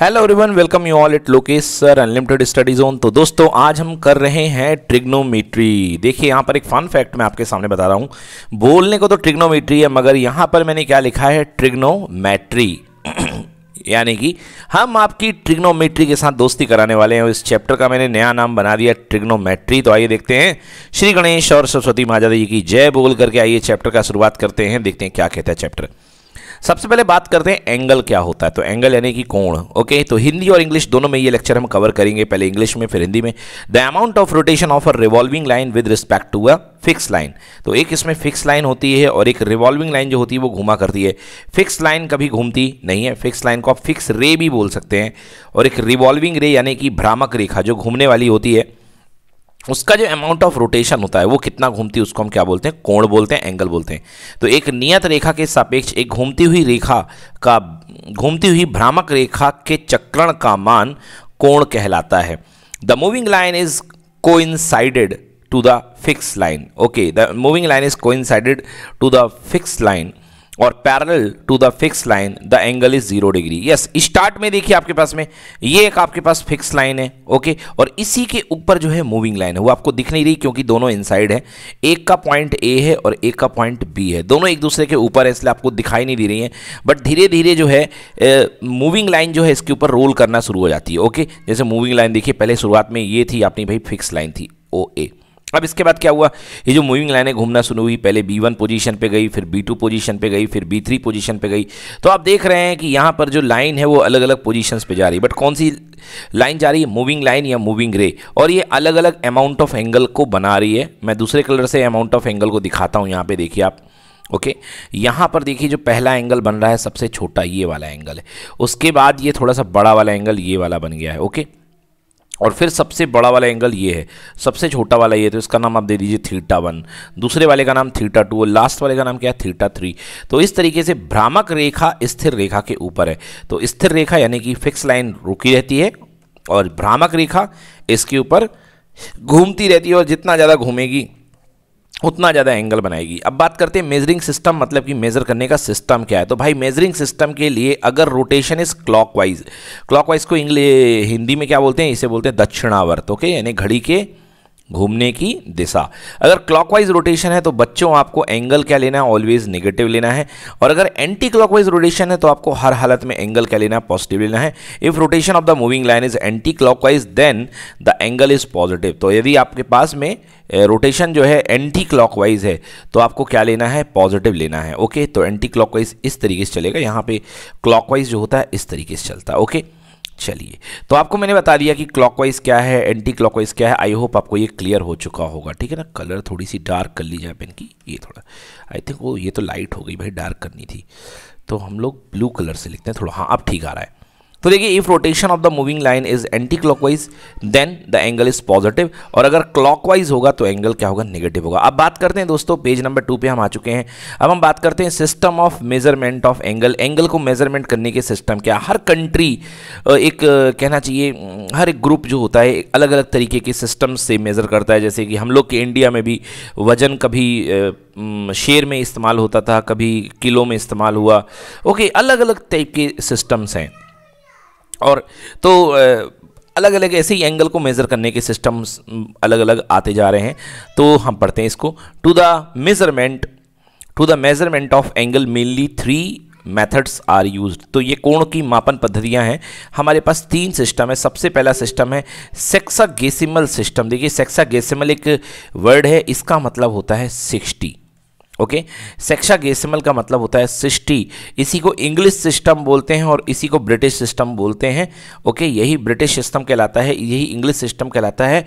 Hello everyone welcome you all it Lokesh sir unlimited study zone तो दोस्तों आज हम कर रहे हैं ट्रिग्नोमीट्री देखिए यहाँ पर एक फन फैक्ट मैं आपके सामने बता रहा हूँ बोलने को तो ट्रिग्नोमीट्री है मगर यहाँ पर मैंने क्या लिखा है ट्रिग्नोमेट्री यानी कि हम आपकी ट्रिग्नोमेट्री के साथ दोस्ती कराने वाले हैं इस चैप्टर का मैंने नया नाम बना दिया ट्रिग्नोमेट्री तो आइए देखते हैं श्री गणेश और सरस्वती महाजा जी की जय बोल करके आइए चैप्टर का शुरुआत करते हैं देखते हैं क्या कहता है चैप्टर सबसे पहले बात करते हैं एंगल क्या होता है तो एंगल यानी कि कोण ओके तो हिंदी और इंग्लिश दोनों में ये लेक्चर हम कवर करेंगे पहले इंग्लिश में फिर हिंदी में the amount of rotation of a revolving line with respect to a fix line तो एक इसमें फिक्स लाइन होती है और एक रिवॉल्विंग लाइन जो होती है वो घुमा करती है फिक्स लाइन कभी घूमती नहीं है फिक्स लाइन को आप फिक्स रे भी बोल सकते हैं और एक रिवॉल्विंग रे यानी कि भ्रामक रेखा जो घूमने वाली होती है उसका जो अमाउंट ऑफ रोटेशन होता है वो कितना घूमती है उसको हम क्या बोलते हैं कोण बोलते हैं एंगल बोलते हैं तो एक नियत रेखा के सापेक्ष एक घूमती हुई रेखा का घूमती हुई भ्रामक रेखा के चक्रण का मान कोण कहलाता है द मूविंग लाइन इज को to the fix line okay the moving line is को टू द फिक्स लाइन और parallel to the fix line the angle is zero degree yes start में देखिए आपके पास में ये एक आपके पास फिक्स लाइन है ओके और इसी के ऊपर जो है मूविंग लाइन है वो आपको दिख नहीं रही क्योंकि दोनों इनसाइड है एक का पॉइंट ए है और एक का पॉइंट बी है दोनों एक दूसरे के ऊपर है इसलिए आपको दिखाई नहीं दे रही है बट धीरे धीरे जो है मूविंग लाइन जो है इसके ऊपर रोल करना शुरू हो जाती है ओके जैसे मूविंग लाइन देखिए पहले शुरुआत में ये थी अपनी भाई फिक्स लाइन थी ओ ए अब इसके बाद क्या हुआ ये जो मूविंग लाइनें घूमना शुरू हुई पहले बी वन पोजिशन पर गई फिर बी टू पोजिशन पर गई फिर बी थ्री पोजिशन पर गई तो आप देख रहे हैं कि यहाँ पर जो लाइन है वो अलग अलग पोजिशन पर जा रही है बट कौन सी लाइन जा रही है मूविंग लाइन या मूविंग रे और ये अलग अलग अमाउंट ऑफ एंगल को बना रही है मैं दूसरे कलर से अमाउंट ऑफ एंगल को दिखाता हूँ यहाँ पर देखिए आप ओके okay? यहाँ पर देखिए जो पहला एंगल बन रहा है सबसे छोटा ये वाला एंगल है उसके बाद ये थोड़ा सा बड़ा वाला एंगल ये वाला बन गया है ओके okay? और फिर सबसे बड़ा वाला एंगल ये है सबसे छोटा वाला ये तो इसका नाम आप दे दीजिए थीटा वन दूसरे वाले का नाम थीटा टू और लास्ट वाले का नाम क्या है थीटा थ्री तो इस तरीके से भ्रामक रेखा स्थिर रेखा के ऊपर है तो स्थिर रेखा यानी कि फिक्स लाइन रुकी रहती है और भ्रामक रेखा इसके ऊपर घूमती रहती है और जितना ज़्यादा घूमेगी उतना ज़्यादा एंगल बनाएगी अब बात करते हैं मेजरिंग सिस्टम मतलब कि मेज़र करने का सिस्टम क्या है तो भाई मेजरिंग सिस्टम के लिए अगर रोटेशन इज क्लॉकवाइज क्लॉकवाइज को इंग्लिश हिंदी में क्या बोलते हैं इसे बोलते हैं दक्षिणावर्त ओके यानी घड़ी के घूमने की दिशा अगर क्लॉकवाइज रोटेशन है तो बच्चों आपको एंगल क्या लेना है ऑलवेज नेगेटिव लेना है और अगर एंटी क्लॉकवाइज रोटेशन है तो आपको हर हालत में एंगल क्या लेना है पॉजिटिव लेना है if rotation of the moving line is anti clockwise then the angle is positive तो यदि आपके पास में रोटेशन जो है एंटी क्लॉकवाइज है तो आपको क्या लेना है पॉजिटिव लेना है ओके तो एंटी क्लॉकवाइज इस तरीके से चलेगा यहाँ पे क्लॉकवाइज जो होता है इस तरीके से चलता है ओके चलिए तो आपको मैंने बता दिया कि क्लॉकवाइज क्या है एंटी क्लॉकवाइज क्या है आई होप आपको ये क्लियर हो चुका होगा ठीक है ना कलर थोड़ी सी डार्क कर ली जाए पेन की ये थोड़ा आई थिंक वो ये तो लाइट हो गई भाई डार्क करनी थी तो हम लोग ब्लू कलर से लिखते हैं थोड़ा हाँ अब ठीक आ रहा है तो देखिए if rotation of the moving line is anti clockwise then the angle is positive और अगर क्लॉकवाइज होगा तो एंगल क्या होगा नेगेटिव होगा अब बात करते हैं दोस्तों पेज नंबर टू पे हम आ चुके हैं अब हम बात करते हैं system of measurement of angle angle को मेजरमेंट करने के सिस्टम क्या हर कंट्री एक कहना चाहिए हम्म, हर एक ग्रुप जो होता है अलग अलग तरीके के सिस्टम से मेज़र करता है जैसे कि हम लोग के इंडिया में भी वजन कभी हम्म, शेर में इस्तेमाल होता था कभी किलो में इस्तेमाल हुआ ओके अलग अलग टाइप के सिस्टम्स हैं और तो अलग अलग ऐसे ही एंगल को मेज़र करने के सिस्टम्स अलग अलग आते जा रहे हैं तो हम पढ़ते हैं इसको to the measurement to the measurement of angle mainly three methods are use तो ये कोण की मापन पद्धतियां हैं हमारे पास तीन सिस्टम है सबसे पहला सिस्टम है सेक्सा गेसिमल सिस्टम देखिए सेक्सा गेसिमल एक वर्ड है इसका मतलब होता है सिक्सटी ओके गेसमल का मतलब होता है सिस्टी इसी को इंग्लिश सिस्टम बोलते हैं और इसी को ब्रिटिश सिस्टम बोलते हैं ओके okay? यही ब्रिटिश सिस्टम कहलाता है यही इंग्लिश सिस्टम कहलाता है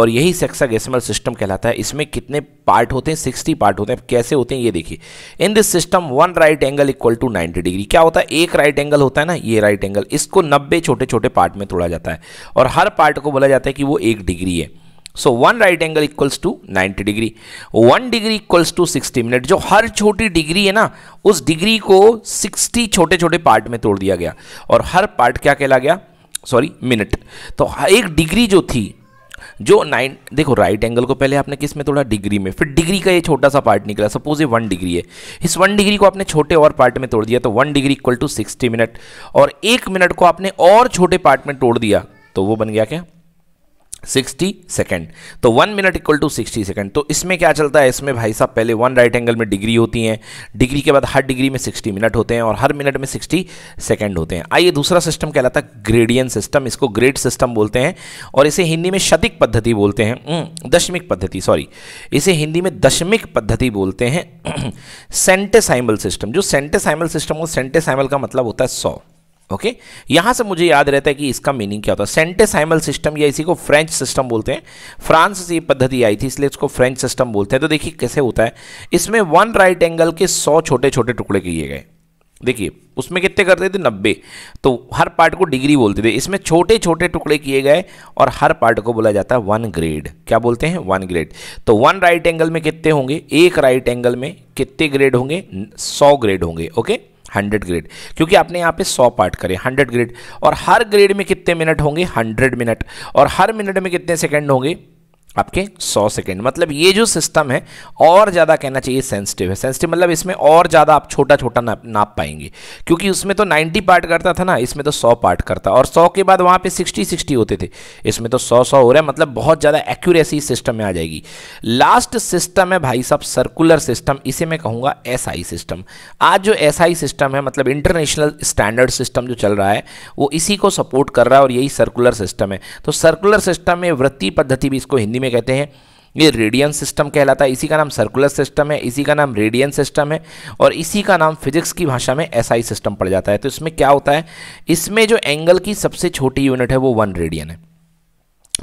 और यही गेसमल सिस्टम कहलाता है इसमें कितने पार्ट होते हैं सिक्सटी पार्ट होते हैं कैसे होते हैं ये देखिए in this system one right angle equal to ninety degree क्या होता है एक राइट एंगल होता है ना ये राइट एंगल इसको नब्बे छोटे छोटे पार्ट में तोड़ा जाता है और हर पार्ट को बोला जाता है कि वो एक डिग्री है so one right angle equals to 90 degree one degree equals to 60 minute जो हर छोटी डिग्री है ना उस डिग्री को 60 छोटे छोटे पार्ट में तोड़ दिया गया और हर पार्ट क्या कहला गया सॉरी मिनट तो एक डिग्री जो थी जो नाइन देखो राइट एंगल को पहले आपने किस में तोड़ा डिग्री में फिर डिग्री का ये छोटा सा पार्ट निकला सपोज ये वन डिग्री है इस वन डिग्री को आपने छोटे और पार्ट में तोड़ दिया तो one degree equal to sixty minute और एक मिनट को आपने और छोटे पार्ट में तोड़ दिया तो वो बन गया क्या सिक्सटी सेकेंड तो one minute equal to sixty second तो इसमें क्या चलता है इसमें भाई साहब पहले वन राइट एंगल में डिग्री होती हैं डिग्री के बाद हर डिग्री में सिक्सटी मिनट होते हैं और हर मिनट में सिक्सटी सेकेंड होते हैं आइए दूसरा सिस्टम कहलाता है ग्रेडियन सिस्टम इसको ग्रेड सिस्टम बोलते हैं और इसे हिंदी में शतिक पद्धति बोलते हैं हम्म, दशमिक पद्धति सॉरी इसे हिंदी में दशमिक पद्धति बोलते हैं सेंटेसाइमल सिस्टम जो सेंटेसाइमल सिस्टम हो सेंटेसाइमल का मतलब होता है सौ ओके okay? यहां से मुझे याद रहता है कि इसका मीनिंग क्या होता है सेंटेसाइमल सिस्टम या इसी को फ्रेंच सिस्टम बोलते हैं फ्रांस से ये पद्धति आई थी इसलिए इसको फ्रेंच सिस्टम बोलते हैं तो देखिए कैसे होता है इसमें वन राइट एंगल के सौ छोटे छोटे टुकड़े किए गए देखिए उसमें कितने करते थे नब्बे तो हर पार्ट को डिग्री बोलते थे इसमें छोटे छोटे टुकड़े किए गए और हर पार्ट को बोला जाता है वन ग्रेड क्या बोलते हैं वन ग्रेड तो वन राइट एंगल में कितने होंगे एक राइट एंगल में कितने ग्रेड होंगे सौ ग्रेड होंगे ओके okay? हंड्रेड ग्रेड क्योंकि आपने यहाँ पे सौ पार्ट करे हंड्रेड ग्रेड और हर ग्रेड में कितने मिनट होंगे हंड्रेड मिनट और हर मिनट में कितने सेकेंड होंगे आपके 100 सेकेंड मतलब ये जो सिस्टम है और ज़्यादा कहना चाहिए सेंसिटिव है सेंसिटिव मतलब इसमें और ज़्यादा आप छोटा छोटा नाप नाप पाएंगे क्योंकि उसमें तो 90 पार्ट करता था ना इसमें तो 100 पार्ट करता और 100 के बाद वहाँ पे 60 60 होते थे इसमें तो 100 100 हो रहा है मतलब बहुत ज़्यादा एक्यूरेसी सिस्टम में आ जाएगी लास्ट सिस्टम है भाई साहब सर्कुलर सिस्टम इसे मैं कहूँगा एस सिस्टम आज जो एस सिस्टम है मतलब इंटरनेशनल स्टैंडर्ड सिस्टम जो चल रहा है वो इसी को सपोर्ट कर रहा है और यही सर्कुलर सिस्टम है तो सर्कुलर सिस्टम में वृत्ति पद्धति भी इसको हिंदी में में कहते हैं ये रेडियन सिस्टम कहलाता है इसी का नाम सर्कुलर सिस्टम है इसी का नाम रेडियन सिस्टम है और इसी का नाम फिजिक्स की भाषा में एसआई सिस्टम पड़ जाता है तो इसमें क्या होता है इसमें जो एंगल की सबसे छोटी यूनिट है वो वन रेडियन है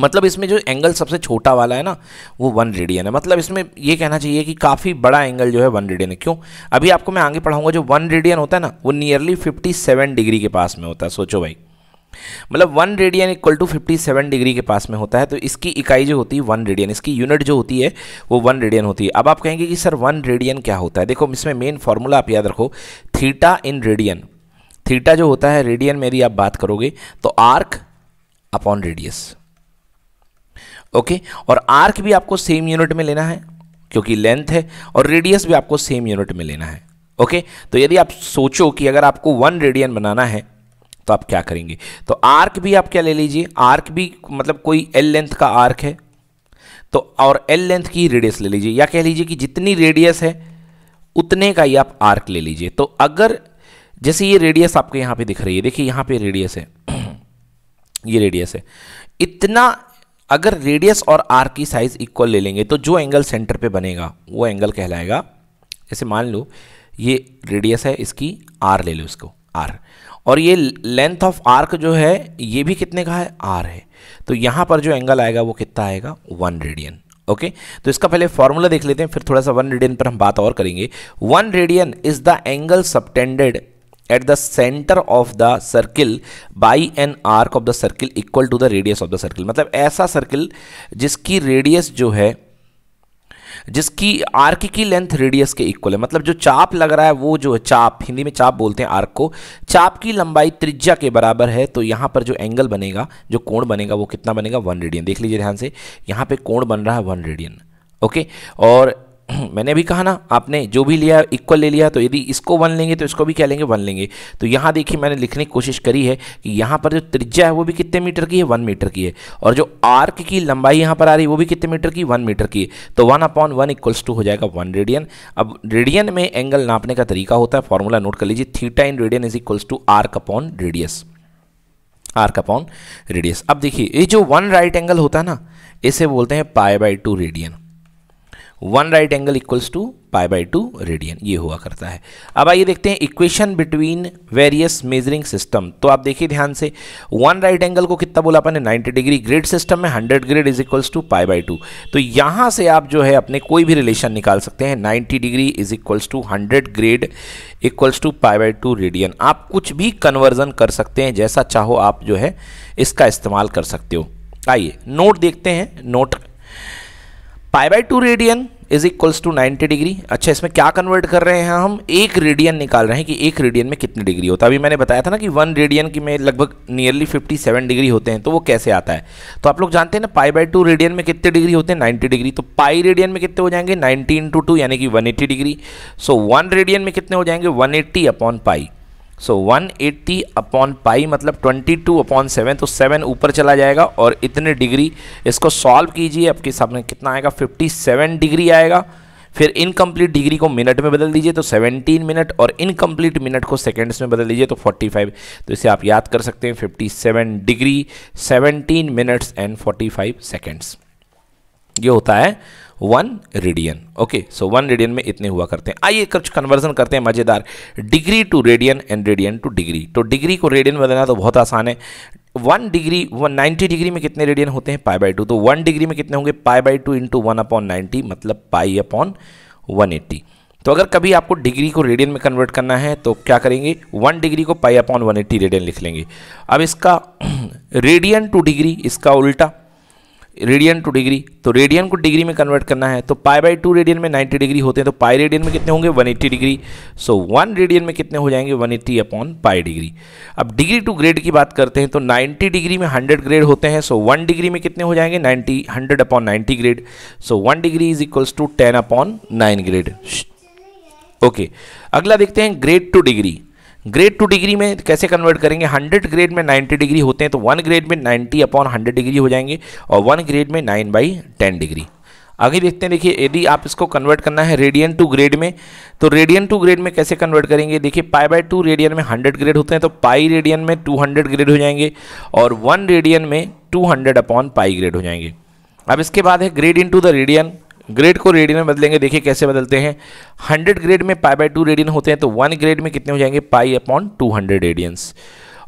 मतलब इसमें जो एंगल सबसे छोटा वाला है ना वो वन रेडियन है मतलब इसमें ये कहना चाहिए कि काफ़ी बड़ा एंगल जो है वन रेडियन है क्यों अभी आपको मैं आगे पढ़ाऊंगा जो वन रेडियन होता है ना वो नियरली फिफ्टी सेवन डिग्री के पास में होता है सोचो भाई मतलब one radian equal to fifty seven degree के पास में होता है तो इसकी इकाई जो होती है वन रेडियन इसकी यूनिट जो होती है वो वन रेडियन होती है अब आप कहेंगे कि सर वन रेडियन क्या होता है देखो इसमें मेन फार्मूला आप याद रखो थीटा इन रेडियन थीटा जो होता है रेडियन में आप बात करोगे तो आर्क अपॉन रेडियस ओके और आर्क भी आपको सेम यूनिट में लेना है क्योंकि लेंथ है और रेडियस भी आपको सेम यूनिट में लेना है ओके तो यदि आप सोचो कि अगर आपको वन रेडियन बनाना है तो आप क्या करेंगे तो आर्क भी आप क्या ले लीजिए आर्क भी मतलब कोई एल लेंथ का आर्क है तो और एल लेंथ की रेडियस ले लीजिए या कह लीजिए कि जितनी रेडियस है उतने का ही आप आर्क ले लीजिए तो अगर जैसे ये रेडियस आपको यहाँ पे दिख रही है देखिए यहाँ पे रेडियस है ये रेडियस है इतना अगर रेडियस और आर्क की साइज इक्वल ले लेंगे तो जो एंगल सेंटर पे बनेगा वो एंगल कहलाएगा जैसे मान लो ये रेडियस है इसकी आर ले लो इसको आर और ये लेंथ ऑफ आर्क जो है ये भी कितने का है आर है तो यहाँ पर जो एंगल आएगा वो कितना आएगा वन रेडियन ओके तो इसका पहले फॉर्मूला देख लेते हैं फिर थोड़ा सा वन रेडियन पर हम बात और करेंगे one radian is the angle subtended at the centre of the circle by an arc of the circle equal to the radius of the circle मतलब ऐसा सर्किल जिसकी रेडियस जो है जिसकी आर्क की लेंथ रेडियस के इक्वल है मतलब जो चाप लग रहा है वो जो है चाप हिंदी में चाप बोलते हैं आर्क को चाप की लंबाई त्रिज्या के बराबर है तो यहाँ पर जो एंगल बनेगा जो कोण बनेगा वो कितना बनेगा वन रेडियन देख लीजिए ध्यान से यहाँ पर कोण बन रहा है वन रेडियन ओके और मैंने भी कहा ना आपने जो भी लिया इक्वल ले लिया तो यदि इसको वन लेंगे तो इसको भी क्या लेंगे वन लेंगे तो यहाँ देखिए मैंने लिखने की कोशिश करी है कि यहाँ पर जो त्रिज्या है वो भी कितने मीटर की है वन मीटर की है और जो आर्क की लंबाई यहाँ पर आ रही है वो भी कितने मीटर की वन मीटर की है तो one upon one equals to हो जाएगा वन रेडियन अब रेडियन में एंगल नापने का तरीका होता है फॉर्मूला नोट कर लीजिए theta in radian is equals to arc upon radius arc upon radius अब देखिए ये जो वन राइट एंगल होता है ना इसे बोलते हैं pi by two radian one right angle equals to pi by two radian ये हुआ करता है अब आइए देखते हैं equation between various measuring system तो आप देखिए ध्यान से वन राइट एंगल को कितना बोला अपने नाइन्टी 90 डिग्री ग्रेड सिस्टम में 100 grade is equals to pi by two तो यहाँ से आप जो है अपने कोई भी रिलेशन निकाल सकते हैं 90 degree is equals to hundred grade equals to pi by two radian आप कुछ भी कन्वर्जन कर सकते हैं जैसा चाहो आप जो है इसका इस्तेमाल कर सकते हो आइए नोट देखते हैं note pi by two radian is equals to 90 degree अच्छा इसमें क्या कन्वर्ट कर रहे हैं हम एक रेडियन निकाल रहे हैं कि एक रेडियन में कितनी डिग्री होता है अभी मैंने बताया था ना कि वन रेडियन की में लगभग नियरली 57 डिग्री होते हैं तो वो कैसे आता है तो आप लोग जानते हैं ना पाई बाई टू रेडियन में कितने डिग्री होते हैं नाइन्टी डिग्री तो पाई रेडियन में कितने हो जाएंगे नाइनटीन टू टू यानी कि one degree so one radian में कितने हो जाएंगे one eighty upon pi so so, 180 upon pi मतलब 22 अपॉन सेवन तो सेवन ऊपर चला जाएगा और इतने डिग्री इसको सॉल्व कीजिए आपके सामने कितना आएगा 57 डिग्री आएगा फिर इनकम्प्लीट डिग्री को मिनट में बदल दीजिए तो 17 मिनट और इनकम्प्लीट मिनट को सेकेंड्स में बदल दीजिए तो 45 तो इसे आप याद कर सकते हैं 57 डिग्री 17 मिनट्स एंड 45 सेकेंड्स ये होता है one radian okay so one radian में इतने हुआ करते हैं आइए कुछ कन्वर्जन करते हैं मज़ेदार degree to radian and radian to degree तो डिग्री को रेडियन बदलना तो बहुत आसान है one degree one ninety degree में कितने रेडियन होते हैं पाई बाई टू तो वन डिग्री में कितने होंगे pi by two into one upon ninety मतलब पाई अपॉन वन एट्टी तो अगर कभी आपको डिग्री को रेडियन में कन्वर्ट करना है तो क्या करेंगे वन डिग्री को pi upon one eighty radian लिख लेंगे अब इसका रेडियन टू डिग्री इसका उल्टा रेडियन टू डिग्री तो रेडियन को डिग्री में कन्वर्ट करना है तो पाई बाई टू रेडियन में 90 डिग्री होते हैं तो पाई रेडियन में कितने होंगे 180 डिग्री सो वन रेडियन में कितने हो जाएंगे 180 अपॉन पाई डिग्री अब डिग्री टू ग्रेड की बात करते हैं तो 90 डिग्री में 100 ग्रेड होते हैं सो वन डिग्री में कितने हो जाएंगे ninety hundred upon ninety grade so one degree is equals to ten upon nine grade okay अगला देखते हैं grade to degree grade to degree में कैसे कन्वर्ट करेंगे हंड्रेड ग्रेड में नाइन्टी डिग्री होते हैं तो वन ग्रेड में नाइन्टी अपॉन हंड्रेड डिग्री हो जाएंगे और वन ग्रेड में नाइन बाई टेन डिग्री आगे देखते हैं देखिए यदि आप इसको कन्वर्ट करना है रेडियन टू ग्रेड में तो रेडियन टू ग्रेड में कैसे कन्वर्ट करेंगे देखिए पाई बाई टू रेडियन में हंड्रेड ग्रेड होते हैं तो पाई रेडियन में टू हंड्रेड ग्रेड हो जाएंगे और वन रेडियन में two hundred upon pi grade हो जाएंगे अब इसके बाद है grade into the radian grade को रेडियन में बदलेंगे देखिए कैसे बदलते हैं 100 ग्रेड में पाई बाई टू रेडियन होते हैं तो वन ग्रेड में कितने हो जाएंगे पाई अपॉन 200 रेडियंस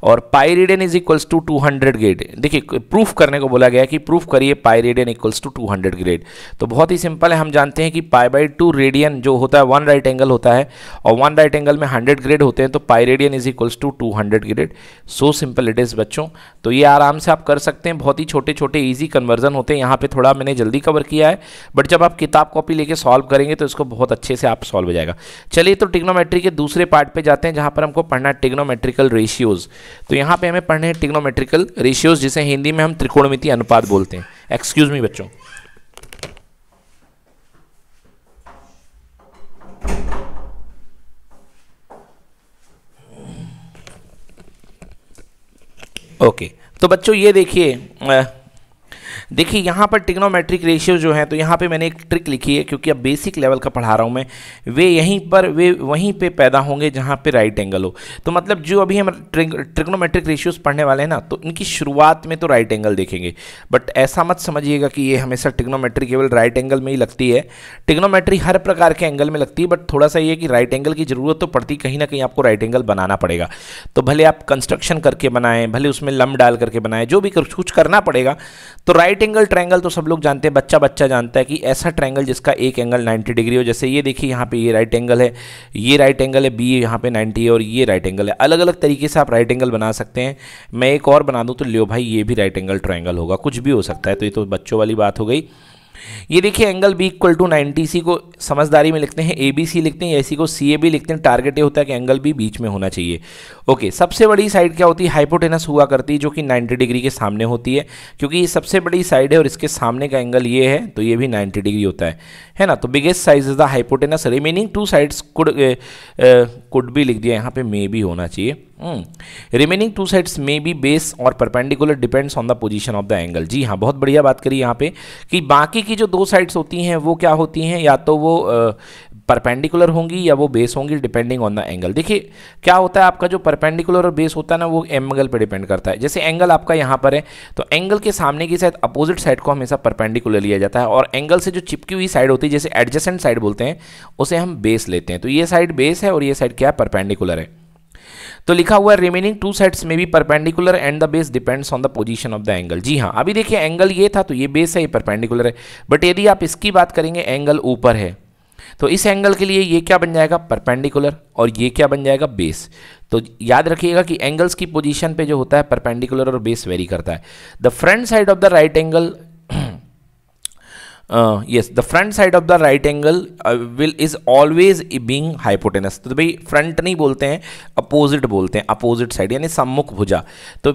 और radian is equals to two hundred grade देखिए प्रूफ करने को बोला गया कि प्रूफ करिए radian equals to two hundred grade तो बहुत ही सिंपल है हम जानते हैं कि पाई बाई टू रेडियन जो होता है वन राइट एंगल होता है और वन राइट एंगल में हंड्रेड ग्रेड होते हैं तो pi radian is equals to two hundred grade so simple it is बच्चों तो ये आराम से आप कर सकते हैं बहुत ही छोटे छोटे ईजी कन्वर्जन होते हैं यहाँ पर थोड़ा मैंने जल्दी कवर किया है बट जब आप किताब कॉपी लेके सॉल्व करेंगे तो इसको बहुत अच्छे से आप सॉल्व हो जाएगा चलिए तो टिग्नोमेट्री के दूसरे पार्ट पर जाते हैं जहाँ पर हमको पढ़ना है टिग्नोमेट्रिकल रेशियोज़ तो यहाँ पे हमें पढ़ने हैं टिग्नोमेट्रिकल रेशियोज जिसे हिंदी में हम त्रिकोणमिति अनुपात बोलते हैं एक्सक्यूज मी बच्चों ओके okay. तो बच्चों ये देखिए देखिए यहाँ पर टिग्नोमेट्रिक रेशियो जो है तो यहाँ पे मैंने एक ट्रिक लिखी है क्योंकि अब बेसिक लेवल का पढ़ा रहा हूँ मैं वे यहीं पर वे वहीं पे पैदा होंगे जहाँ पे राइट एंगल हो तो मतलब जो अभी हम ट्रिग्नोमेट्रिक रेशियोज पढ़ने वाले हैं ना तो इनकी शुरुआत में तो राइट एंगल देखेंगे बट ऐसा मत समझिएगा कि ये हमेशा टिग्नोमेट्री केवल राइट एंगल में ही लगती है टिग्नोमेट्री हर प्रकार के एंगल में लगती है बट थोड़ा सा ये कि राइट एंगल की ज़रूरत तो पड़ती कहीं ना कहीं आपको राइट एंगल बनाना पड़ेगा तो भले आप कंस्ट्रक्शन करके बनाएं भले उसमें लम डाल करके बनाएं जो भी कुछ करना पड़ेगा तो राइट राइट एंगल ट्रायंगल तो सब लोग जानते हैं बच्चा बच्चा जानता है कि ऐसा ट्रायंगल जिसका एक एंगल 90 डिग्री हो जैसे ये देखिए यहाँ पे ये राइट एंगल है ये राइट एंगल है बी यहाँ पे 90 है और ये राइट एंगल है अलग अलग तरीके से आप राइट एंगल बना सकते हैं मैं एक और बना दूँ तो लियो भाई ये भी राइट एंगल ट्राइंगल होगा कुछ भी हो सकता है तो ये तो बच्चों वाली बात हो गई ये देखिए angle B equal to ninety C को समझदारी में लिखते हैं ए बी सी लिखते हैं या इसी को सी ए बी लिखते हैं टारगेट ये होता है कि एंगल बी बीच में होना चाहिए ओके सबसे बड़ी साइड क्या होती है हाइपोटेनस हुआ करती है जो कि नाइन्टी डिग्री के सामने होती है क्योंकि ये सबसे बड़ी साइड है और इसके सामने का एंगल ये है तो ये भी नाइन्टी डिग्री होता है है ना तो biggest size is the hypotenuse remaining two sides could could भी लिख दिया यहाँ पे मे भी होना चाहिए remaining two sides may be base और perpendicular depends on the position of the angle जी हाँ बहुत बढ़िया बात करी यहाँ पे कि बाकी की जो दो साइड्स होती हैं वो क्या होती हैं या तो वो परपेंडिकुलर होंगी या वो बेस होंगी डिपेंडिंग ऑन द एंगल देखिए क्या होता है आपका जो परपेंडिकुलर और बेस होता है ना वो एंगल पर डिपेंड करता है जैसे एंगल आपका यहाँ पर है तो एंगल के सामने की साइड अपोजिट साइड को हमेशा परपेंडिकुलर लिया जाता है और एंगल से जो चिपकी हुई साइड होती है जैसे एडजस्टेंट साइड बोलते हैं उसे हम बेस लेते हैं तो ये साइड बेस है और ये साइड क्या है परपेंडिकुलर है तो लिखा हुआ है रिमेनिंग टू साइड्स में भी perpendicular and the base depends on the position of the angle जी हाँ अभी देखिए एंगल ये था तो ये बेस है ये परपेंडिकुलर है बट यदि आप इसकी बात करेंगे एंगल ऊपर है तो इस एंगल के लिए ये क्या बन जाएगा परपेंडिकुलर और ये क्या बन जाएगा बेस तो याद रखिएगा कि एंगल्स की पोजीशन पे जो होता है परपेंडिकुलर और बेस वेरी करता है the front side of the right angle uh, the front side of the right angle will is always is always being तो, भाई फ्रंट नहीं बोलते हैं अपोजिट बोलते हैं अपोजिट साइड यानी सम्मुख भुजा तो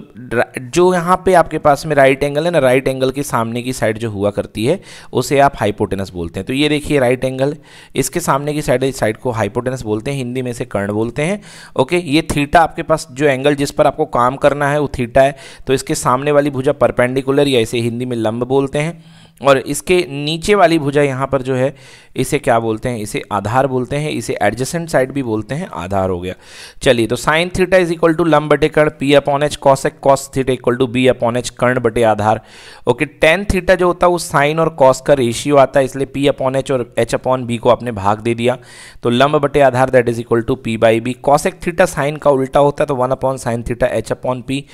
जो यहाँ पे आपके पास में राइट एंगल है ना राइट एंगल के सामने की साइड जो हुआ करती है उसे आप हाइपोटेनस बोलते हैं तो ये देखिए राइट एंगल इसके सामने की साइड साइड को हाइपोटेनस बोलते हैं हिंदी में इसे कर्ण बोलते हैं ओके ये थीटा आपके पास जो एंगल जिस पर आपको काम करना है वो थीटा है तो इसके सामने वाली भुजा परपेंडिकुलर या इसे हिंदी में लंब बोलते हैं और इसके नीचे वाली भुजा यहाँ पर जो है इसे क्या बोलते हैं इसे आधार बोलते हैं इसे एडजस्टेंट साइड भी बोलते हैं आधार हो गया चलिए तो sine theta is equal to लम बटे कर्ण P upon H cosec cos theta equal to B upon H कर्ण बटे आधार ओके टेन थीटा जो होता है वो साइन और कॉस का रेशियो आता है इसलिए पी अपॉन एच और एच अपॉन बी को आपने भाग दे दिया तो लंब बटे आधार that is equal to P by B cosec theta sine का उल्टा होता है तो one upon sine theta H upon P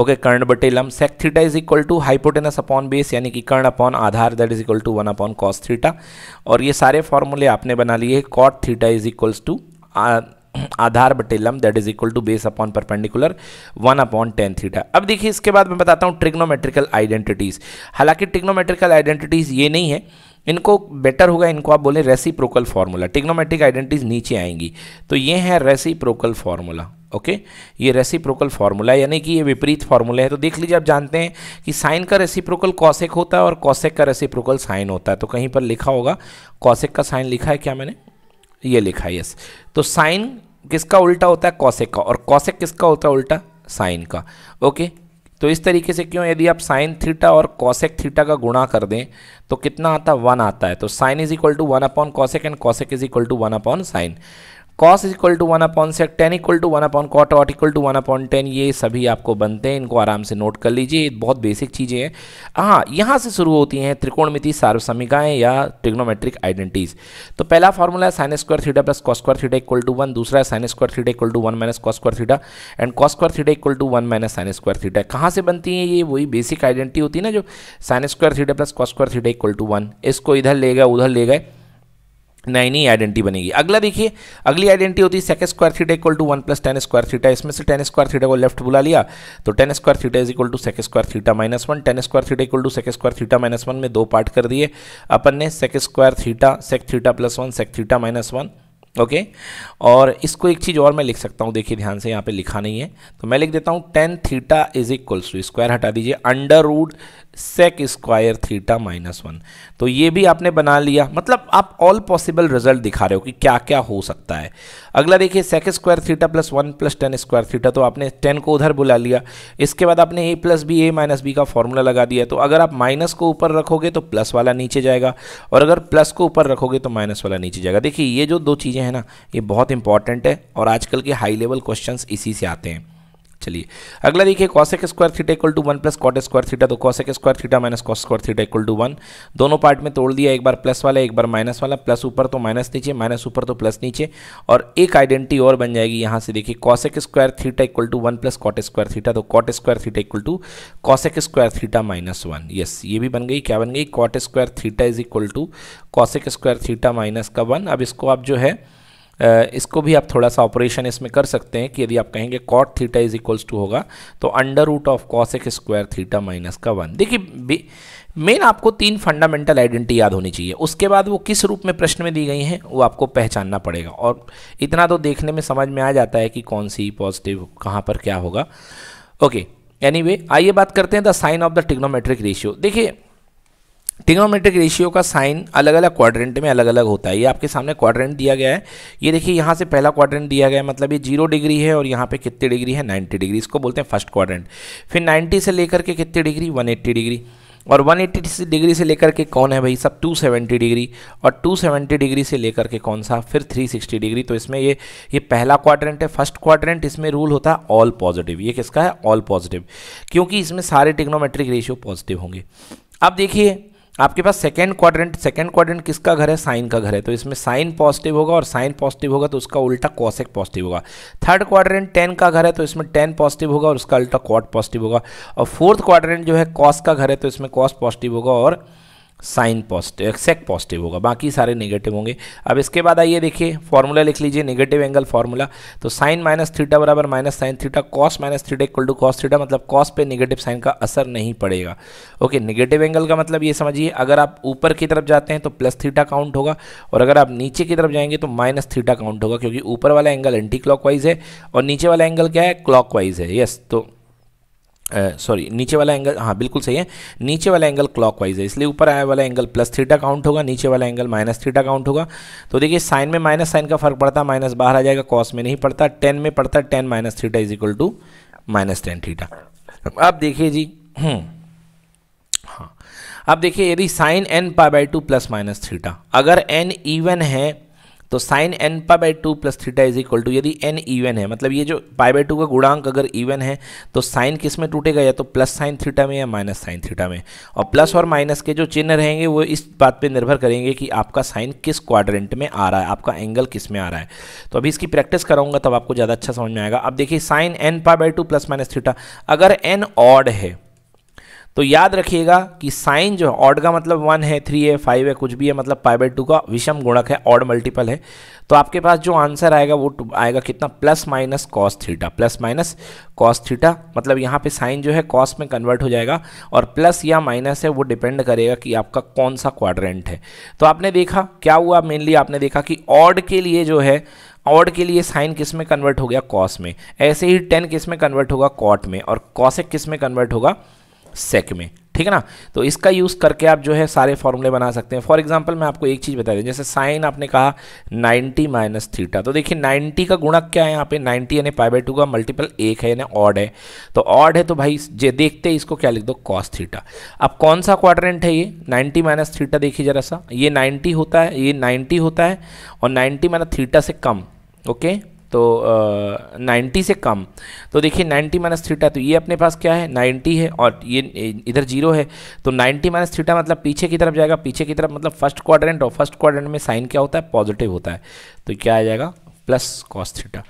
okay कर्ण बटे लम sec theta is equal to hypotenuse upon base यानी कि कर्ण अपॉन आधार that is equal to one upon cos theta और ये सारे फॉर्मूले आपने बना लिए cot theta is equals to आधार बटे लम that is equal to base upon perpendicular one upon tan theta अब देखिए इसके बाद मैं बताता हूँ ट्रिग्नोमेट्रिकल आइडेंटिटीज़ हालांकि ट्रिग्नोमेट्रिकल आइडेंटिटीज़ ये नहीं है इनको बेटर होगा इनको आप बोलें प्रोकल फार्मूला ट्रिग्नोमेट्रिक आइडेंटिटीज़ नीचे आएंगी तो ये है प्रोकल फार्मूला ओके ये रेसिप्रोकल फार्मूला यानी कि ये विपरीत फार्मूला है तो देख लीजिए आप जानते हैं कि साइन का रेसिप्रोकल कॉसेक होता है और कॉसेक का रेसिप्रोकल साइन होता है तो कहीं पर लिखा होगा कॉसेक का साइन लिखा है क्या मैंने ये लिखा है यस तो साइन किसका उल्टा होता है कॉसेक का और कॉसेक किसका होता है उल्टा साइन का ओके तो इस तरीके से क्यों यदि आप साइन थीटा और कॉसेक थीटा का गुणा कर दें तो कितना आता है वन आता है तो sine is equal to one upon cosec and cosec is equal to one upon sine cos is equal to one upon sec tan equal to one upon cot cot equal to one upon tan ये सभी आपको बनते हैं इनको आराम से note कर लीजिए बहुत बेसिक चीज़ें हैं हाँ यहाँ से शुरू होती हैं त्रिकोणमिति सार्वसमिकाएँ या ट्रिग्नोमेट्रिक आइडेंटिटीज़ तो पहला फॉर्मूला है sine square theta plus cos square theta equal to one दूसरा है sine square theta equal to one minus cos square theta and cos square theta equal to one minus sine square theta कहाँ से बनती है ये वही basic identity होती है ना जो sine square theta plus cos square theta equal to one इसको इधर ले गए उधर ले गए नई नई आइडेंटिटी बनेगी अगला देखिए अगली आइडेंटिटी होती है sec square theta equal to one plus tan square theta इसमें से टेन स्क्वायर थीटा को लेफ्ट बुला लिया तो tan square theta is equal to sec square theta minus one tan square theta equal to sec square theta minus one में दो part कर दिए अपन ने sec square theta sec theta plus one sec theta minus one okay और इसको एक चीज़ और मैं लिख सकता हूँ देखिए ध्यान से यहाँ पे लिखा नहीं है तो मैं लिख देता हूँ tan theta is equals to square हटा दीजिए under root sec square theta minus one तो ये भी आपने बना लिया मतलब आप ऑल पॉसिबल रिजल्ट दिखा रहे हो कि क्या क्या हो सकता है अगला देखिए sec square theta plus one plus tan square theta तो आपने टेन को उधर बुला लिया इसके बाद आपने A plus B A minus B का फॉर्मूला लगा दिया तो अगर आप माइनस को ऊपर रखोगे तो प्लस वाला नीचे जाएगा और अगर प्लस को ऊपर रखोगे तो माइनस वाला नीचे जाएगा देखिए ये जो दो चीज़ें हैं ना ये बहुत इंपॉर्टेंट है और आजकल के हाई लेवल क्वेश्चन इसी से आते हैं चलिए अगला देखिए cosec square theta equal to one plus cot square theta तो cosec square theta minus cos square theta equal to one दोनों पार्ट में तोड़ दिया एक बार प्लस वाला एक बार माइनस वाला प्लस ऊपर तो माइनस नीचे माइनस ऊपर तो प्लस नीचे और एक आइडेंटिटी और बन जाएगी यहाँ से देखिए cosec square theta equal to one plus cot square theta तो cot square theta equal to cosec square theta minus one yes ये भी बन गई क्या बन गई cot square theta is equal to cosec square theta minus का one अब इसको आप जो है इसको भी आप थोड़ा सा ऑपरेशन इसमें कर सकते हैं कि यदि आप कहेंगे cot theta is equals to होगा तो अंडर रूट ऑफ कॉस एक स्क्वायर थीटा माइनस का वन देखिए मेन आपको तीन फंडामेंटल आइडेंटिटी याद होनी चाहिए उसके बाद वो किस रूप में प्रश्न में दी गई हैं वो आपको पहचानना पड़ेगा और इतना तो देखने में समझ में आ जाता है कि कौन सी पॉजिटिव कहाँ पर क्या होगा ओके एनी आइए बात करते हैं the sign of the trigonometric ratio देखिए ट्रिग्नोमेट्रिक रेशियो का साइन अलग अलग क्वाड्रेंट में अलग अलग होता है ये आपके सामने क्वाड्रेंट दिया गया है ये देखिए यहाँ से पहला क्वाड्रेंट दिया गया है मतलब ये जीरो डिग्री है और यहाँ पे कितनी डिग्री है 90 डिग्री इसको बोलते हैं फर्स्ट क्वाड्रेंट फिर 90 से लेकर के कितनी डिग्री 180 डिग्री और 180 डिग्री से लेकर के कौन है भाई सब 270 डिग्री और 270 डिग्री से लेकर के कौन सा फिर 360 डिग्री तो इसमें ये ये पहला क्वाड्रेंट है फर्स्ट क्वाड्रेंट इसमें रूल होता है ऑल पॉजिटिव ये किसका है ऑल पॉजिटिव क्योंकि इसमें सारे टिग्नोमेट्रिक रेशियो पॉजिटिव होंगे अब देखिए आपके पास सेकेंड क्वाड्रेंट सेकेंड क्वाड्रेंट किसका घर है साइन का घर है तो इसमें साइन पॉजिटिव होगा और साइन पॉजिटिव होगा तो उसका उल्टा कॉसेक पॉजिटिव होगा थर्ड क्वाड्रेंट टेन का घर है तो इसमें टेन पॉजिटिव होगा और उसका उल्टा क्वाड पॉजिटिव होगा और फोर्थ क्वाड्रेंट जो है कॉस का घर है तो इसमें कॉस पॉजिटिव होगा और साइन पॉजिटिव एक्सैक्ट पॉजिटिव होगा बाकी सारे नेगेटिव होंगे अब इसके बाद आइए देखिए फॉर्मूला लिख लीजिए नेगेटिव एंगल फॉर्मूला तो साइन माइनस थीटा बराबर minus sine theta cos minus theta equal to cos theta मतलब कॉस पे नेगेटिव साइन का असर नहीं पड़ेगा ओके नेगेटिव एंगल का मतलब ये समझिए अगर आप ऊपर की तरफ जाते हैं तो प्लस थीटा काउंट होगा और अगर आप नीचे की तरफ जाएंगे तो माइनस थीटा काउंट होगा क्योंकि ऊपर वाला एंगल एंटी क्लॉकवाइज है और नीचे वाला एंगल क्या है क्लॉकवाइज है यस तो सॉरी नीचे वाला एंगल हाँ बिल्कुल सही है नीचे वाला एंगल क्लॉकवाइज है इसलिए ऊपर आया वाला एंगल प्लस थीटा काउंट होगा नीचे वाला एंगल माइनस थीटा काउंट होगा तो देखिए साइन में माइनस साइन का फर्क पड़ता है माइनस बाहर आ जाएगा कॉस में नहीं पड़ता टेन में पड़ता tan minus theta is equal to minus tan theta अब देखिए जी हम्म, हाँ अब देखिए यदि sine n pi by two plus minus theta अगर एन इवन है तो sine n pi by two plus theta is equal to यदि एन इवन है मतलब ये जो पाई बाई टू का गुणांक अगर इवन है तो साइन किस में टूटेगा या तो प्लस साइन थीटा में या माइनस साइन थीटा में और प्लस और माइनस के जो चिन्ह रहेंगे वो इस बात पे निर्भर करेंगे कि आपका साइन किस क्वाड्रेंट में आ रहा है आपका एंगल किस में आ रहा है तो अभी इसकी प्रैक्टिस कराऊंगा तब आपको ज़्यादा अच्छा समझ में आएगा अब देखिए sine n pi by two plus minus theta अगर एन ऑड है तो याद रखिएगा कि साइन जो है ऑड का मतलब वन है थ्री है फाइव है कुछ भी है मतलब पाई बाई टू का विषम गुणक है ऑड मल्टीपल है तो आपके पास जो आंसर आएगा वो आएगा कितना plus minus cos theta plus minus cos theta मतलब यहाँ पे साइन जो है कॉस में कन्वर्ट हो जाएगा और प्लस या माइनस है वो डिपेंड करेगा कि आपका कौन सा क्वाड्रेंट है तो आपने देखा क्या हुआ मेनली आपने देखा कि ऑड के लिए जो है ऑड के लिए साइन किस में कन्वर्ट हो गया कॉस में ऐसे ही टेन किस में कन्वर्ट होगा कॉट में और कॉसेक किस में कन्वर्ट होगा सेक में ठीक है ना तो इसका यूज़ करके आप जो है सारे फॉर्मूले बना सकते हैं फॉर एग्जांपल मैं आपको एक चीज़ बता दें जैसे साइन आपने कहा 90 माइनस थीटा तो देखिए 90 का गुणक क्या है यहाँ पे 90 यानी पाई बाई टू का मल्टीपल एक है यानी ऑड है तो ऑड है तो भाई जे देखते हैं इसको क्या लिख दो कॉस थीटा अब कौन सा क्वाड्रेंट है ये नाइन्टी माइनस थीटा देखिए जरा सा ये नाइन्टी होता है ये नाइन्टी होता है और नाइन्टी माइनस थीटा से कम ओके okay? तो नाइन्टी से कम तो देखिए नाइन्टी माइनस थीटा तो ये अपने पास क्या है नाइन्टी है और ये इधर जीरो है तो नाइन्टी माइनस थीटा मतलब पीछे की तरफ जाएगा पीछे की तरफ मतलब फर्स्ट क्वाड्रेंट और फर्स्ट क्वाड्रेंट में साइन क्या होता है पॉजिटिव होता है तो क्या आ जाएगा प्लस कॉस थीटा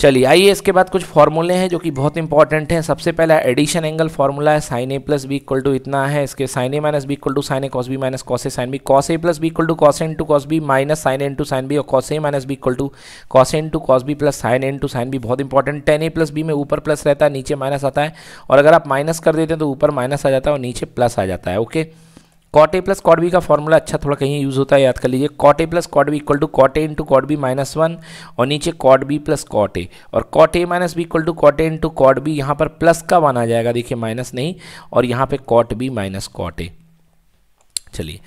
चलिए आइए इसके बाद कुछ फॉर्मूले हैं जो कि बहुत इंपॉर्टेंट हैं सबसे पहला एडिशन एंगल फॉर्मूला है sine A plus B equal to इतना है इसके sine A minus B equal to sine A cos B minus cos A sine B cos A plus B equal to cos A into cos B minus sine A into sine B और cos A minus B equal to cos A into cos B plus sine A into sine B बहुत important ten A plus B में ऊपर plus रहता है नीचे minus आता है और अगर आप माइनस कर देते हैं तो ऊपर माइनस आ जाता है और नीचे प्लस आ जाता है okay okay? Cot A plus cot B का फॉर्मूला अच्छा थोड़ा कहीं यूज़ होता है याद कर लीजिए cot A plus cot B equal to cot A into cot B minus one और नीचे cot B plus cot A और cot A minus B equal to cot A into cot B यहाँ पर प्लस का one आ जाएगा देखिए minus नहीं और यहाँ पे cot B minus cot A चलिए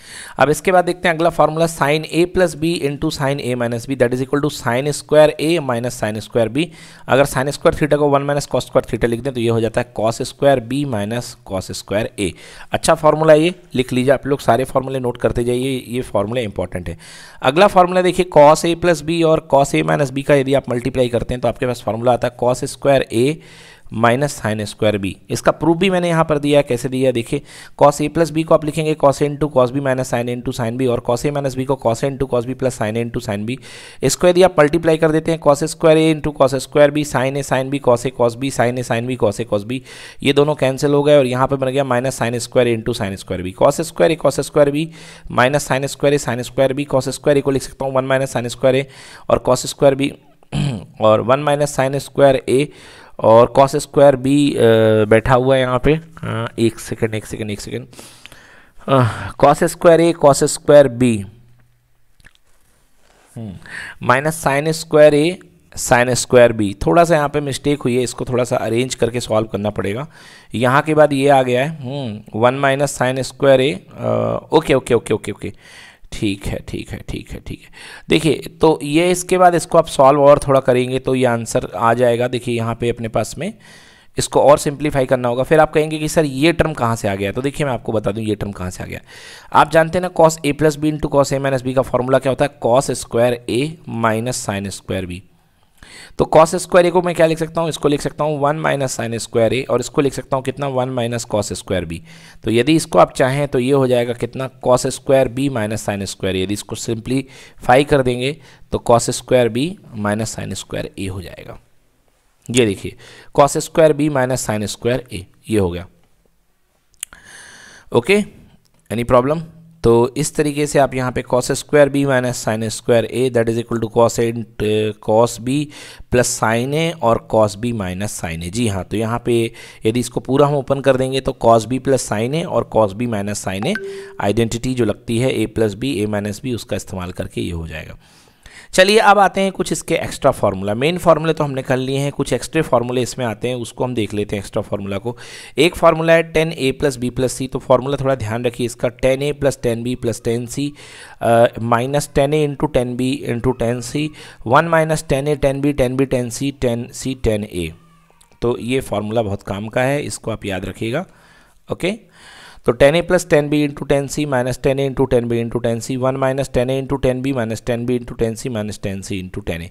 अब इसके बाद देखते हैं अगला formula sine A plus B into sine A minus B that is equal to sine square A minus sine square B अगर साइन स्क्वायर थीटा को one minus cos square theta लिख दें तो ये हो जाता है cos square B minus cos square A अच्छा फॉर्मूला ये लिख लीजिए आप लोग सारे फॉर्मूले नोट करते जाइए ये फॉर्मूला इंपॉर्टेंट है अगला फॉर्मूला देखिए कॉस ए प्लस बी और कॉस ए माइनस बी का यदि आप मल्टीप्लाई करते हैं तो आपके पास फॉर्मूला आता है cos square A minus sine square B इसका प्रूफ भी मैंने यहाँ पर दिया है कैसे दिया देखिए कॉस ए प्लस बी को आप लिखेंगे cos A into cos B minus sine into sine B और कॉस ए माइनस बी को cos A into cos B plus sine A into sine B इसको यदि आप मल्टीप्लाई कर देते हैं cos square A into cos square B sine A sine B cos A cos B sine A sine B cos A cos B ये दोनों cancel हो गए और यहाँ पर बन गया minus sine square A into sine square B cos square A cos square B minus sine square A sine square B cos square A को लिख सकता हूँ one minus sine square A और कॉस स्क्वायर बी और one minus sine square A और cos square B बैठा हुआ है यहाँ पे हाँ एक सेकेंड एक सेकेंड एक second cos square A cos square B minus sine square A sine square B थोड़ा सा यहाँ पे मिस्टेक हुई है इसको थोड़ा सा अरेंज करके सॉल्व करना पड़ेगा यहाँ के बाद ये आ गया है one minus sine square A okay okay okay okay okay ठीक है ठीक है ठीक है ठीक है देखिए तो ये इसके बाद इसको आप सॉल्व और थोड़ा करेंगे तो ये आंसर आ जाएगा देखिए यहाँ पे अपने पास में इसको और सिंप्लीफाई करना होगा फिर आप कहेंगे कि सर ये टर्म कहाँ से आ गया तो देखिए मैं आपको बता दूँ ये टर्म कहाँ से आ गया आप जानते हैं ना cos A plus B into cos A minus B का फॉर्मूला क्या होता है cos square A minus sine square B तो कॉस स्क्वायर ए को मैं क्या लिख सकता हूँ इसको लिख सकता हूँ one minus sine square A और इसको लिख सकता हूँ कितना one minus cos square B तो यदि इसको आप चाहें तो ये हो जाएगा कितना cos square B minus sine square यदि इसको सिंप्लीफाई कर देंगे तो cos square B minus sine square A हो जाएगा ये देखिए cos square B minus sine square A ये हो गया ओके एनी प्रॉब्लम तो इस तरीके से आप यहाँ पे cos square B minus sine square A that is equal to cos and cos B plus sine A और cos B minus sine A जी हाँ तो यहाँ पे यदि इसको पूरा हम ओपन कर देंगे तो cos B plus sine A और cos B minus sine A identity जो लगती है A plus B A minus B उसका इस्तेमाल करके ये हो जाएगा चलिए अब आते हैं कुछ इसके एक्स्ट्रा फार्मूला मेन फार्मूले तो हमने कर लिए हैं कुछ एक्स्ट्रा फार्मूले इसमें आते हैं उसको हम देख लेते हैं एक्स्ट्रा फार्मूला को एक फार्मूला है tan A plus B plus C तो फार्मूला थोड़ा ध्यान रखिए इसका tan A plus tan B plus tan C minus tan A into tan B into tan C one minus tan A tan B tan B tan C tan C tan A तो ये formula बहुत काम का है इसको आप याद रखिएगा ओके okay? तो tan A plus tan B into tan C minus tan A into tan B into tan C one minus tan A into tan B minus tan B into tan C minus tan C into tan A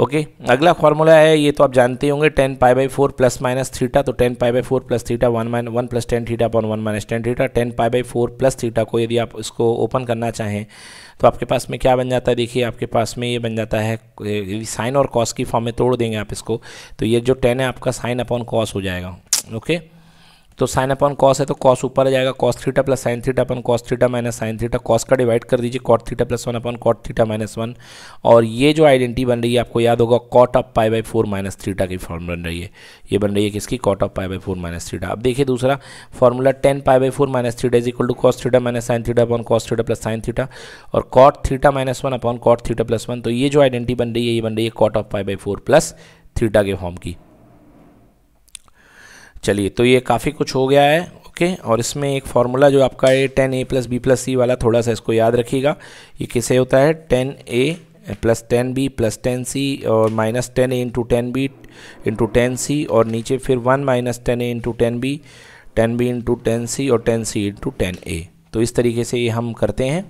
okay अगला formula है ये तो आप जानते होंगे tan pi by four plus minus theta तो tan pi by four plus theta one minus one plus ten theta upon one minus tan theta tan pi by four plus theta को यदि आप इसको ओपन करना चाहें तो आपके पास में क्या बन जाता है देखिए आपके पास में ये बन जाता है यदि साइन और कॉस की फॉर्म में तोड़ देंगे आप इसको तो ये जो टेन है आपका साइन अपॉन कॉस हो जाएगा ओके okay? तो साइन अपॉन कॉस है तो कॉस ऊपर आ जाएगा cos theta plus sine theta upon cos theta minus sine theta cos का डिवाइड कर दीजिए cot theta plus one upon cot theta minus one और ये जो आइडेंटिटी बन रही है आपको याद होगा cot of pi by four minus theta की फॉर्म बन रही है ये बन रही है किसकी cot of pi by four minus theta अब देखिए दूसरा formula tan pi by four minus theta is equal to cos theta minus sine theta upon cos theta plus sine theta और cot theta minus one upon cot theta plus one तो ये जो identity बन रही है ये बन रही है cot of pi by four plus theta के फॉर्म की चलिए तो ये काफ़ी कुछ हो गया है ओके और इसमें एक फार्मूला जो आपका है tan A plus B plus C वाला थोड़ा सा इसको याद रखिएगा ये किसे होता है tan A plus tan B plus tan C और minus tan A into tan B into tan C और नीचे फिर one minus tan A into tan B tan B into tan C और tan C into tan A तो इस तरीके से ये हम करते हैं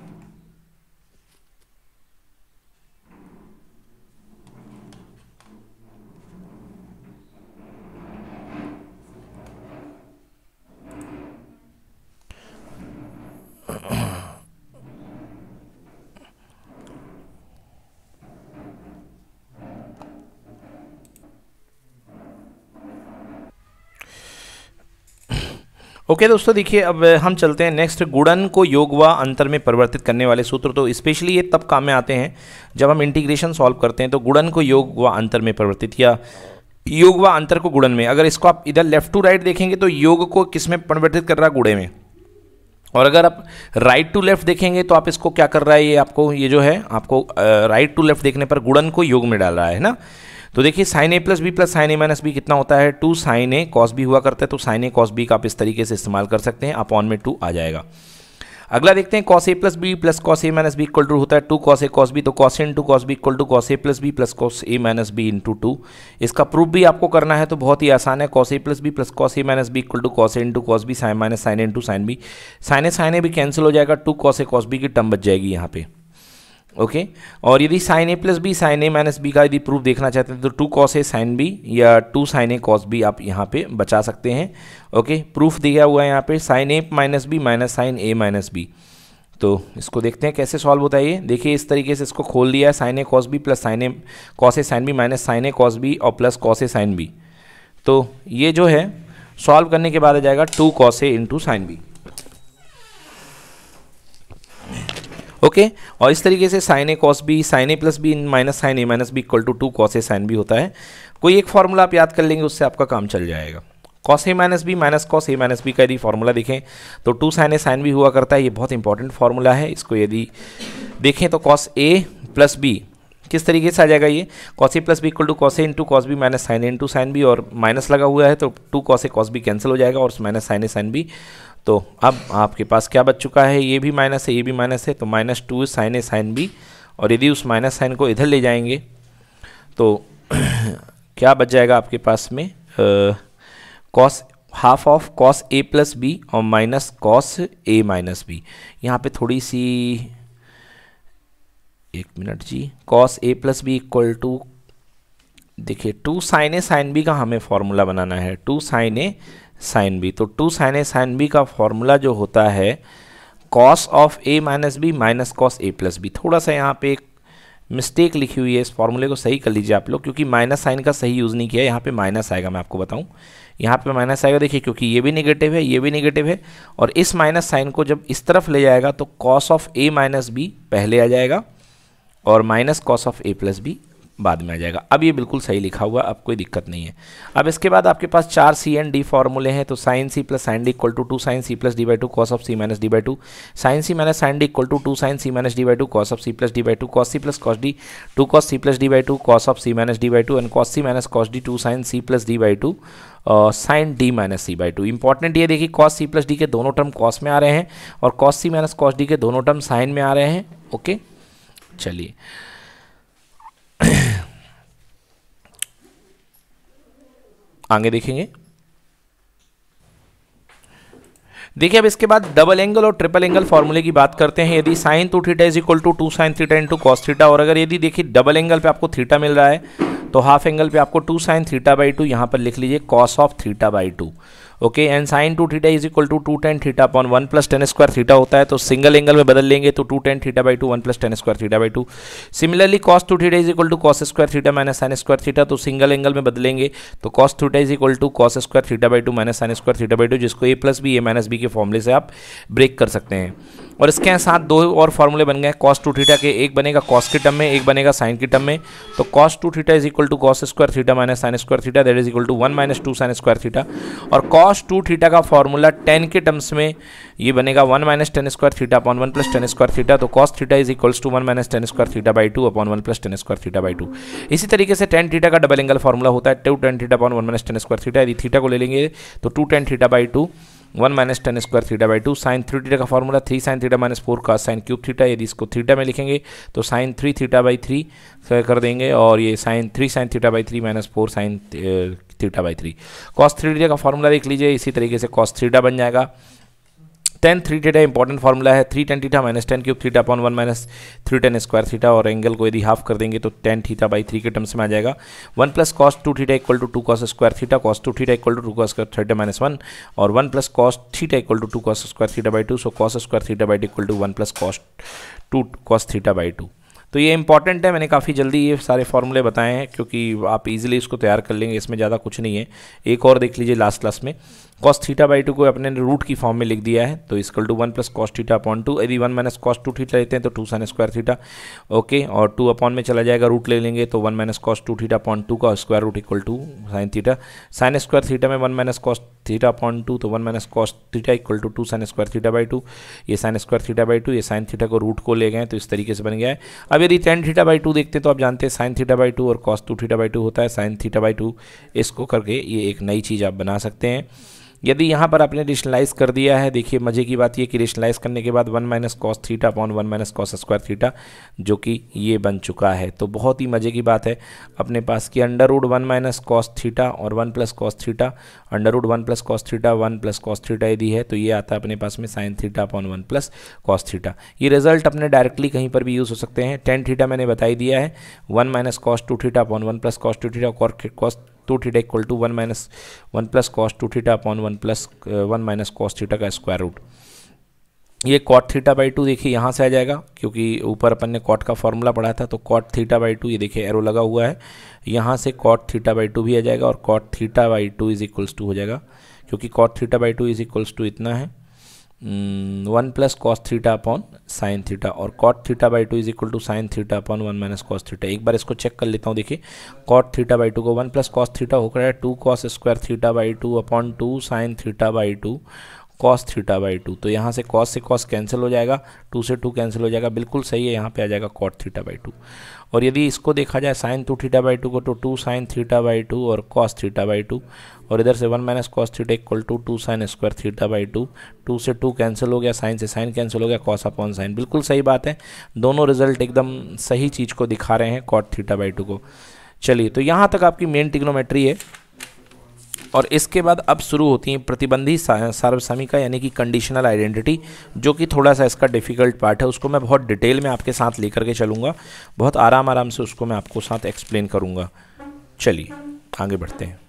ओके दोस्तों देखिए अब हम चलते हैं नेक्स्ट गुणन को योग व अंतर में परिवर्तित करने वाले सूत्र तो स्पेशली ये तब काम में आते हैं जब हम इंटीग्रेशन सॉल्व करते हैं तो गुणन को योग व अंतर में परिवर्तित या योग व अंतर को गुणन में अगर इसको आप इधर लेफ्ट टू राइट देखेंगे तो योग को किस में परिवर्तित कर रहा है गुड़े में और अगर आप राइट टू लेफ्ट देखेंगे तो आप इसको क्या कर रहा है ये आपको ये जो है आपको राइट टू लेफ्ट देखने पर गुड़न को योग में डाल रहा है ना तो देखिए sine A plus B plus sine A minus B कितना होता है two sine A cos B हुआ करता है तो साइन ए कॉस बी का आप इस तरीके से इस्तेमाल कर सकते हैं अपॉन में टू आ जाएगा अगला देखते हैं cos A plus B plus cos A minus B equal to होता है two cos A cos B तो cos in two cos B equal to cos A plus B plus cos A minus B into two इसका proof भी आपको करना है तो बहुत ही आसान है cos A plus B plus cos A minus B equal to cos A into cos B sine minus sine into sine B sine A sine A भी कैंसिल हो जाएगा two cos A cos B की term बच जाएगी यहाँ पे okay okay? और यदि sine A plus B sine A minus B का यदि प्रूफ देखना चाहते हैं तो two cos A sine B या two sine A cos B आप यहाँ पे बचा सकते हैं ओके okay? प्रूफ दिया हुआ है यहाँ पे sine A minus B minus sine A minus B तो इसको देखते हैं कैसे सॉल्व होता है ये देखिए इस तरीके से इसको खोल दिया है sine A cos B plus sine A cos A sine B minus sine A cos B और plus cos A sine B तो ये जो है सॉल्व करने के बाद आ जाएगा two cos A into sine B okay और इस तरीके से sine A cos B sine A plus B in minus sine A minus B equal to two cos A sine B होता है कोई एक फार्मूला आप याद कर लेंगे उससे आपका काम चल जाएगा cos A minus B minus cos A minus B का यदि फार्मूला देखें तो two sine A sine B हुआ करता है ये बहुत इंपॉर्टेंट फार्मूला है इसको यदि देखें तो कॉस ए प्लस बी किस तरीके से आ जाएगा ये cos A plus B equal to cos A into cos B minus sine A into sine B और माइनस लगा हुआ है तो two cos A cos B cancel हो जाएगा और minus sine A sine B तो अब आपके पास क्या बच चुका है ये भी माइनस है ये भी माइनस है तो minus two sine A sine B और यदि उस माइनस साइन को इधर ले जाएंगे तो क्या बच जाएगा आपके पास में cos half of cos A plus B और minus cos A minus B यहाँ पे थोड़ी सी एक मिनट जी cos A plus B equal to देखिए two sine A sine B का हमें फॉर्मूला बनाना है two sine A sine B तो two sine A sine B का फॉर्मूला जो होता है cos of A minus B minus cos A plus B थोड़ा सा यहाँ पे एक मिस्टेक लिखी हुई है इस फॉर्मूले को सही कर लीजिए आप लोग क्योंकि माइनस साइन का सही यूज़ नहीं किया यहाँ पे माइनस आएगा मैं आपको बताऊँ यहाँ पे माइनस आएगा देखिए क्योंकि ये भी निगेटिव है ये भी निगेटिव है और इस माइनस साइन को जब इस तरफ ले जाएगा तो cos of A minus B पहले आ जाएगा और minus cos of A plus B बाद में आ जाएगा अब ये बिल्कुल सही लिखा हुआ अब कोई दिक्कत नहीं है अब इसके बाद आपके पास चार सी एन डी फॉर्मूले हैं तो sine C plus sine D equal to two sine C plus D by two cos of C minus D by two sine C minus sine D equal to two sine C minus D by two cos of C plus D by two cos C plus cos D two cos C plus D by two cos of C minus D by two and cos C minus cos D two sine C plus D by two sine D minus C by two important ये देखिए cos C plus D के दोनों term cos में आ रहे हैं और cos C minus cos D के दोनों टर्म साइन में आ रहे हैं ओके चलिए आगे देखेंगे देखिए अब इसके बाद डबल एंगल और ट्रिपल एंगल फॉर्मूले की बात करते हैं यदि sine two theta is equal to two sine theta into cos theta और अगर यदि देखिए डबल एंगल पे आपको थीटा मिल रहा है तो हाफ एंगल पे आपको two sine theta by two यहाँ पर लिख लीजिए cos of theta by two okay and sine two theta is equal to two tan theta upon one plus tan square theta होता है तो सिंगल एंगल में बदल लेंगे तो two tan theta by two one plus tan square theta by two similarly cos two theta is equal to cos square theta minus sine square theta तो single angle में बदलेंगे तो cos theta is equal to cos square theta by two minus sine square theta by two जिसको A plus B A minus B के फॉर्मले से आप break कर सकते हैं और इसके साथ दो और फॉर्मूले बन गए कॉस टू थीटा के एक बनेगा कॉस के टर्म में एक बनेगा साइन के टर्म में तो cos two theta is equal to cos square theta minus sine square theta that is equal to one minus two sine square theta और कॉस टू थीटा का फॉर्मूला टेन के terms में ये बनेगा one minus tan square theta upon one plus tan square theta तो cos theta is equals to one minus tan square theta by two upon one plus tan square theta by to इसी तरीके से tan theta का double angle formula होता है two tan theta upon one minus tan square theta यदि theta को ले लेंगे तो two tan theta by two one minus tan square theta by two sine three theta का formula three sine theta minus four का sine cube theta यदि इसको theta में लिखेंगे तो sine three theta by three कर देंगे और ये sine three sine theta by three minus four sine theta by three cos three theta का फॉर्मूला लिख लीजिए इसी तरीके से कॉस थीटा बन जाएगा tan three theta important formula है three tan theta minus tan cube theta upon one minus three tan square theta और एंगल को यदि हाफ कर देंगे तो टेन थीटा बाई थ्री के टर्म्स में आ जाएगा one plus cos two theta equal to two cos square theta cos two theta equal to two cos square theta minus one और one plus cos theta equal to two cos square theta by two so cos square theta by two equal to one plus cos two cos theta by two तो ये important है मैंने काफ़ी जल्दी ये सारे फॉर्मूले बताए हैं क्योंकि आप इजीली इसको तैयार कर लेंगे इसमें ज़्यादा कुछ नहीं है एक और देख लीजिए लास्ट क्लास में कॉस थीटा बाई टू को अपने रूट की फॉर्म में लिख दिया है तो इसकल to one plus cos theta upon two यदि one minus cos two theta लेते हैं तो two sine square theta okay और टू अपॉन में चला जाएगा रूट ले लेंगे तो one minus cos two theta upon two का square root equal to sine theta sine square theta में one minus cos theta upon two तो one minus cos theta equal to two sine square theta by two ये sine square theta by two ये sine theta को root को ले गए तो इस तरीके से बन गया है अब यदि टेन थीटा बाई टू देखते हैं तो आप जानते हैं साइन थीटा बाई टू और cos two theta by two होता है साइन थीटा बाई टू इसको करके ये एक नई चीज़ आप बना सकते हैं यदि यहाँ पर आपने रेशनलाइज कर दिया है देखिए मजे की बात यह कि रेशनलाइज करने के बाद one minus cos theta upon one minus cos square theta जो कि ये बन चुका है तो बहुत ही मजे की बात है अपने पास कि under root one minus cos theta और one plus cos theta under root one plus cos theta one plus cos theta यदि है तो ये आता है अपने पास में sine theta upon one plus cos theta ये रिजल्ट अपने डायरेक्टली कहीं पर भी यूज़ हो सकते हैं टेन थीटा मैंने बताई दिया है one minus cos two theta upon one plus cos two theta cos two theta equal to one minus one plus cos two theta upon one plus one minus cos theta का square root ये cot theta by two देखिए यहाँ से आ जाएगा क्योंकि ऊपर अपन ने कॉट का फॉर्मूला पढ़ा था तो कॉट थीटा बाई टू ये देखिए एरो लगा हुआ है यहाँ से कॉट थीटा बाई टू भी आ जाएगा और cot theta by two is equals to हो जाएगा क्योंकि cot theta by two is equals to इतना है one plus cos theta upon sine theta और cot theta by two is equal to sine theta upon one minus cos theta एक बार इसको check कर लेता हूँ देखिए कॉट थीटा बाई टू को वन प्लस कॉस थीटा होकर है two cos square theta by two upon two sine theta by two cos theta by two तो यहाँ से कॉस से कॉस कैंसिल हो जाएगा टू से टू कैंसिल हो जाएगा बिल्कुल सही है यहाँ पे आ जाएगा कॉट थीटा बाई टू और यदि इसको देखा जाए sine two theta by two को तो two sine theta by two और कॉस थीटा बाई टू और इधर से one minus cos theta equal to two sine square theta by two two से टू कैंसिल हो गया साइन से साइन कैंसिल हो गया कॉस अपॉन साइन बिल्कुल सही बात है दोनों रिजल्ट एकदम सही चीज़ को दिखा रहे हैं कॉट थीटा बाई टू को चलिए तो यहाँ तक आपकी मेन टिग्नोमेट्री है और इसके बाद अब शुरू होती हैं प्रतिबंधी सार्वसमिका यानी कि कंडीशनल आइडेंटिटी जो कि थोड़ा सा इसका डिफ़िकल्ट पार्ट है उसको मैं बहुत डिटेल में आपके साथ लेकर के चलूँगा बहुत आराम आराम से उसको मैं आपको साथ एक्सप्लेन करूँगा चलिए आगे बढ़ते हैं